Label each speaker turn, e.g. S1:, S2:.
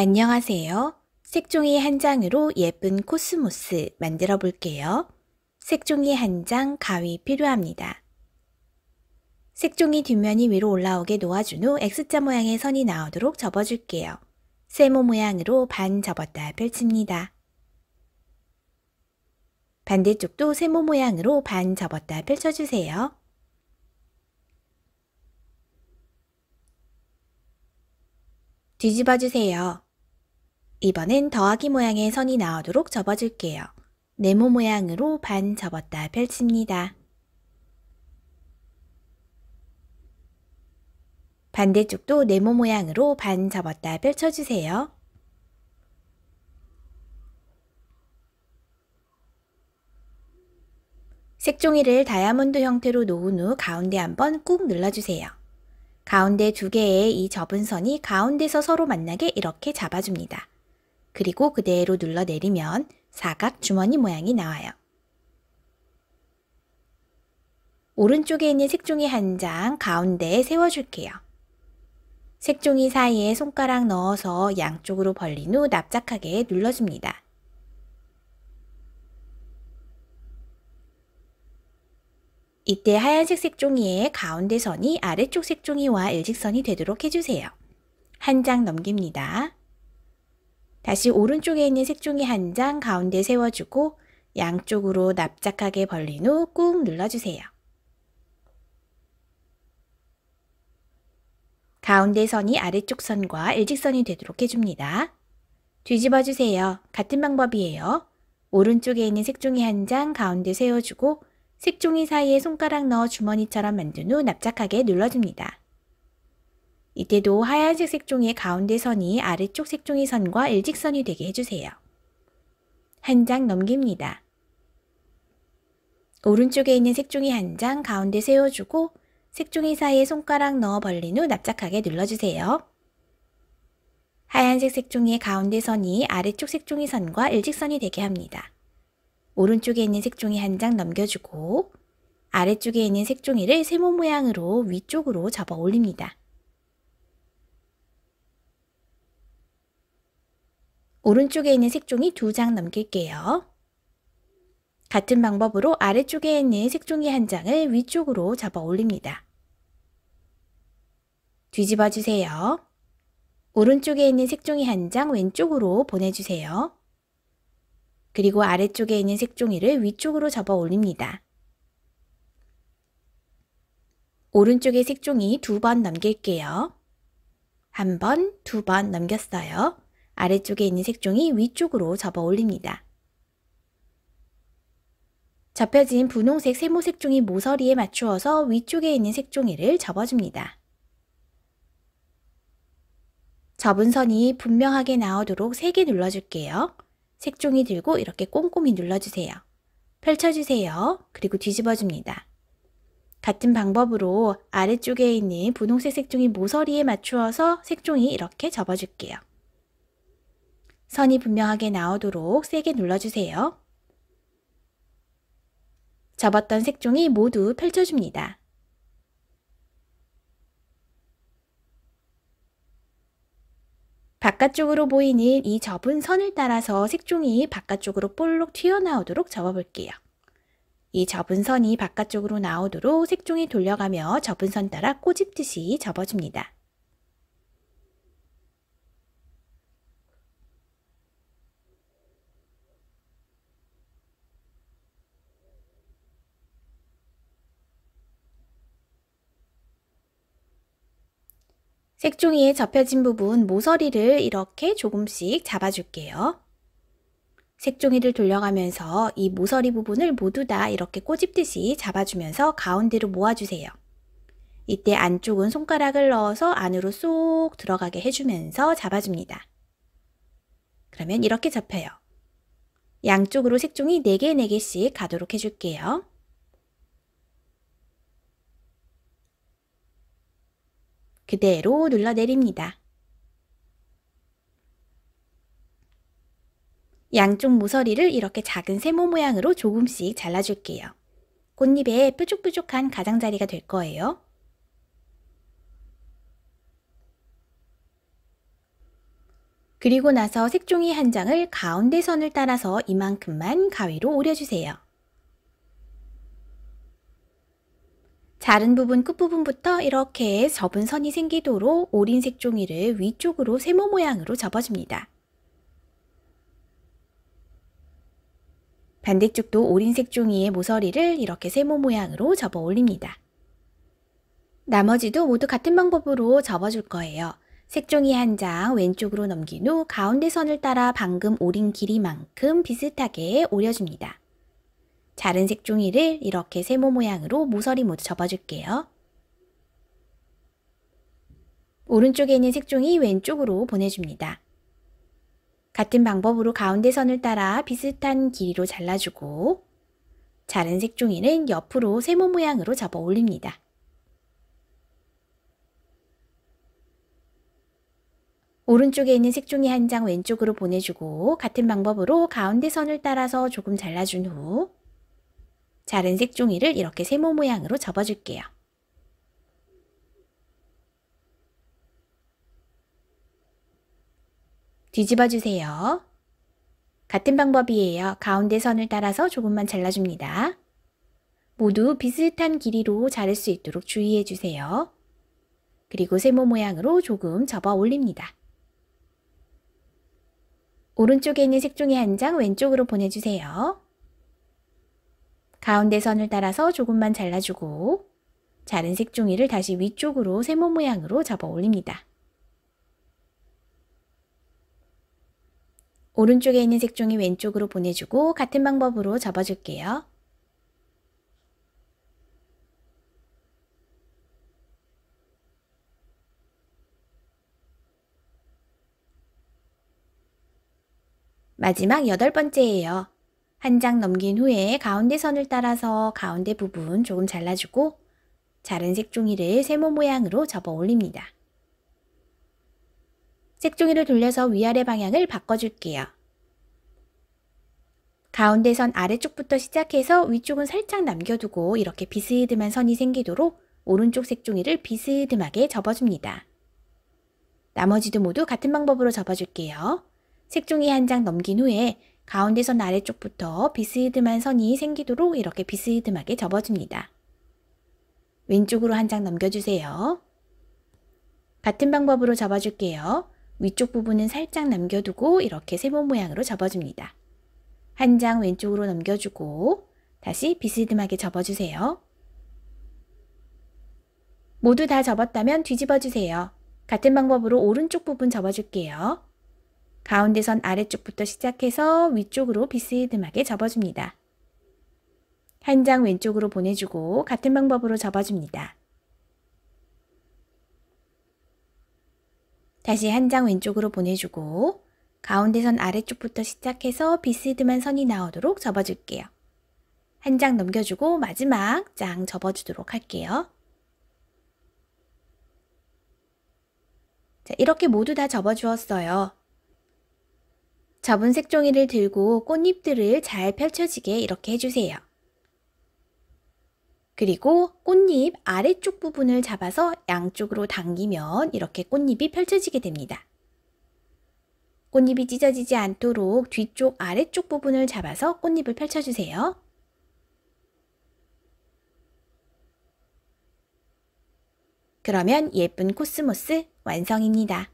S1: 안녕하세요. 색종이 한 장으로 예쁜 코스모스 만들어 볼게요. 색종이 한 장 가위 필요합니다. 색종이 뒷면이 위로 올라오게 놓아준 후 X자 모양의 선이 나오도록 접어줄게요. 세모 모양으로 반 접었다 펼칩니다. 반대쪽도 세모 모양으로 반 접었다 펼쳐주세요. 뒤집어주세요. 이번엔 더하기 모양의 선이 나오도록 접어줄게요. 네모 모양으로 반 접었다 펼칩니다. 반대쪽도 네모 모양으로 반 접었다 펼쳐주세요. 색종이를 다이아몬드 형태로 놓은 후 가운데 한번 꾹 눌러주세요. 가운데 두 개의 이 접은 선이 가운데서 서로 만나게 이렇게 잡아줍니다. 그리고 그대로 눌러 내리면 사각 주머니 모양이 나와요. 오른쪽에 있는 색종이 한 장 가운데에 세워줄게요. 색종이 사이에 손가락 넣어서 양쪽으로 벌린 후 납작하게 눌러줍니다. 이때 하얀색 색종이의 가운데 선이 아래쪽 색종이와 일직선이 되도록 해주세요. 한 장 넘깁니다. 다시 오른쪽에 있는 색종이 한 장 가운데 세워주고 양쪽으로 납작하게 벌린 후 꾹 눌러주세요. 가운데 선이 아래쪽 선과 일직선이 되도록 해줍니다. 뒤집어주세요. 같은 방법이에요. 오른쪽에 있는 색종이 한 장 가운데 세워주고 색종이 사이에 손가락 넣어 주머니처럼 만든 후 납작하게 눌러줍니다. 이때도 하얀색 색종이의 가운데 선이 아래쪽 색종이 선과 일직선이 되게 해주세요. 한 장 넘깁니다. 오른쪽에 있는 색종이 한 장 가운데 세워주고 색종이 사이에 손가락 넣어 벌린 후 납작하게 눌러주세요. 하얀색 색종이의 가운데 선이 아래쪽 색종이 선과 일직선이 되게 합니다. 오른쪽에 있는 색종이 한 장 넘겨주고 아래쪽에 있는 색종이를 세모 모양으로 위쪽으로 접어 올립니다. 오른쪽에 있는 색종이 두 장 넘길게요. 같은 방법으로 아래쪽에 있는 색종이 한 장을 위쪽으로 잡아 올립니다. 뒤집어 주세요. 오른쪽에 있는 색종이 한 장 왼쪽으로 보내주세요. 그리고 아래쪽에 있는 색종이를 위쪽으로 접어 올립니다. 오른쪽의 색종이 두 번 넘길게요. 한 번, 두 번 넘겼어요. 아래쪽에 있는 색종이 위쪽으로 접어 올립니다. 접혀진 분홍색 세모 색종이 모서리에 맞추어서 위쪽에 있는 색종이를 접어줍니다. 접은 선이 분명하게 나오도록 세게 눌러줄게요. 색종이 들고 이렇게 꼼꼼히 눌러주세요. 펼쳐주세요. 그리고 뒤집어줍니다. 같은 방법으로 아래쪽에 있는 분홍색 색종이 모서리에 맞추어서 색종이 이렇게 접어줄게요. 선이 분명하게 나오도록 세게 눌러주세요. 접었던 색종이 모두 펼쳐줍니다. 바깥쪽으로 보이는 이 접은 선을 따라서 색종이 바깥쪽으로 볼록 튀어나오도록 접어볼게요. 이 접은 선이 바깥쪽으로 나오도록 색종이 돌려가며 접은 선 따라 꼬집듯이 접어줍니다. 색종이에 접혀진 부분 모서리를 이렇게 조금씩 잡아줄게요. 색종이를 돌려가면서 이 모서리 부분을 모두 다 이렇게 꼬집듯이 잡아주면서 가운데로 모아주세요. 이때 안쪽은 손가락을 넣어서 안으로 쏙 들어가게 해주면서 잡아줍니다. 그러면 이렇게 접혀요 양쪽으로 색종이 4개, 4개씩 가도록 해줄게요. 그대로 눌러 내립니다. 양쪽 모서리를 이렇게 작은 세모 모양으로 조금씩 잘라줄게요. 꽃잎에 뾰족뾰족한 가장자리가 될 거예요. 그리고 나서 색종이 한 장을 가운데 선을 따라서 이만큼만 가위로 오려주세요. 다른 부분 끝부분부터 이렇게 접은 선이 생기도록 오린 색종이를 위쪽으로 세모 모양으로 접어줍니다. 반대쪽도 오린 색종이의 모서리를 이렇게 세모 모양으로 접어 올립니다. 나머지도 모두 같은 방법으로 접어줄 거예요. 색종이 한 장 왼쪽으로 넘긴 후 가운데 선을 따라 방금 오린 길이만큼 비슷하게 오려줍니다. 자른 색종이를 이렇게 세모 모양으로 모서리 모두 접어줄게요. 오른쪽에 있는 색종이 왼쪽으로 보내줍니다. 같은 방법으로 가운데 선을 따라 비슷한 길이로 잘라주고 자른 색종이는 옆으로 세모 모양으로 접어 올립니다. 오른쪽에 있는 색종이 한 장 왼쪽으로 보내주고 같은 방법으로 가운데 선을 따라서 조금 잘라준 후 자른 색종이를 이렇게 세모 모양으로 접어줄게요. 뒤집어주세요. 같은 방법이에요. 가운데 선을 따라서 조금만 잘라줍니다. 모두 비슷한 길이로 자를 수 있도록 주의해주세요. 그리고 세모 모양으로 조금 접어 올립니다. 오른쪽에 있는 색종이 한 장 왼쪽으로 보내주세요. 가운데 선을 따라서 조금만 잘라주고 자른 색종이를 다시 위쪽으로 세모 모양으로 접어 올립니다. 오른쪽에 있는 색종이 왼쪽으로 보내주고 같은 방법으로 접어줄게요. 마지막 여덟 번째예요. 한장 넘긴 후에 가운데 선을 따라서 가운데 부분 조금 잘라주고 자른 색종이를 세모 모양으로 접어 올립니다. 색종이를 돌려서 위아래 방향을 바꿔줄게요. 가운데 선 아래쪽부터 시작해서 위쪽은 살짝 남겨두고 이렇게 비스듬한 선이 생기도록 오른쪽 색종이를 비스듬하게 접어줍니다. 나머지도 모두 같은 방법으로 접어줄게요. 색종이 한 장 넘긴 후에 가운데 선 아래쪽부터 비스듬한 선이 생기도록 이렇게 비스듬하게 접어줍니다. 왼쪽으로 한 장 넘겨주세요. 같은 방법으로 접어줄게요. 위쪽 부분은 살짝 남겨두고 이렇게 세모 모양으로 접어줍니다. 한 장 왼쪽으로 넘겨주고 다시 비스듬하게 접어주세요. 모두 다 접었다면 뒤집어주세요. 같은 방법으로 오른쪽 부분 접어줄게요. 가운데선 아래쪽부터 시작해서 위쪽으로 비스듬하게 접어줍니다. 한 장 왼쪽으로 보내주고 같은 방법으로 접어줍니다. 다시 한 장 왼쪽으로 보내주고 가운데선 아래쪽부터 시작해서 비스듬한 선이 나오도록 접어줄게요. 한 장 넘겨주고 마지막 장 접어주도록 할게요. 자, 이렇게 모두 다 접어주었어요. 접은 색종이를 들고 꽃잎들을 잘 펼쳐지게 이렇게 해주세요. 그리고 꽃잎 아래쪽 부분을 잡아서 양쪽으로 당기면 이렇게 꽃잎이 펼쳐지게 됩니다. 꽃잎이 찢어지지 않도록 뒤쪽 아래쪽 부분을 잡아서 꽃잎을 펼쳐주세요. 그러면 예쁜 코스모스 완성입니다.